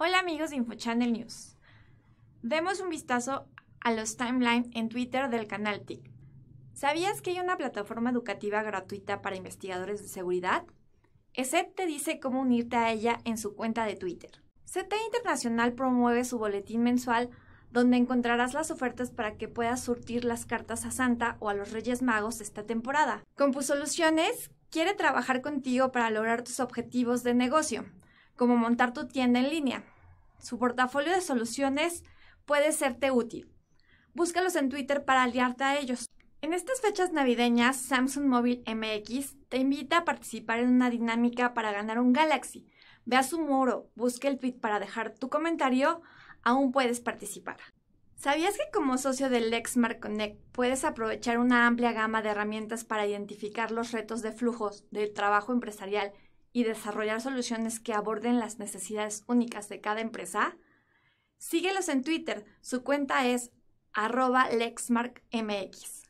Hola amigos de InfoChannel News. Demos un vistazo a los timelines en Twitter del canal TIC. ¿Sabías que hay una plataforma educativa gratuita para investigadores de seguridad? ESET te dice cómo unirte a ella en su cuenta de Twitter. CT Internacional promueve su boletín mensual donde encontrarás las ofertas para que puedas surtir las cartas a Santa o a los Reyes Magos esta temporada. soluciones? quiere trabajar contigo para lograr tus objetivos de negocio como montar tu tienda en línea. Su portafolio de soluciones puede serte útil. Búscalos en Twitter para aliarte a ellos. En estas fechas navideñas, Samsung Mobile MX te invita a participar en una dinámica para ganar un Galaxy. Ve a su muro, busca el tweet para dejar tu comentario, aún puedes participar. ¿Sabías que como socio de Lexmark Connect puedes aprovechar una amplia gama de herramientas para identificar los retos de flujos del trabajo empresarial y desarrollar soluciones que aborden las necesidades únicas de cada empresa? Síguelos en Twitter, su cuenta es arroba lexmarkmx.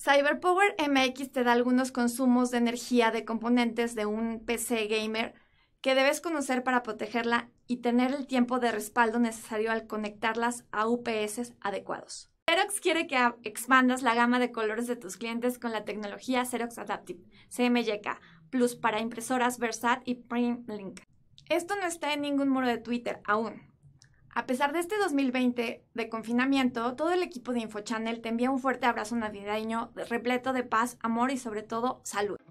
CyberPower MX te da algunos consumos de energía de componentes de un PC gamer que debes conocer para protegerla y tener el tiempo de respaldo necesario al conectarlas a UPS adecuados. Xerox quiere que expandas la gama de colores de tus clientes con la tecnología Xerox Adaptive, CMYK, Plus para impresoras Versat y PrintLink. Esto no está en ningún muro de Twitter aún. A pesar de este 2020 de confinamiento, todo el equipo de InfoChannel te envía un fuerte abrazo navideño repleto de paz, amor y sobre todo salud.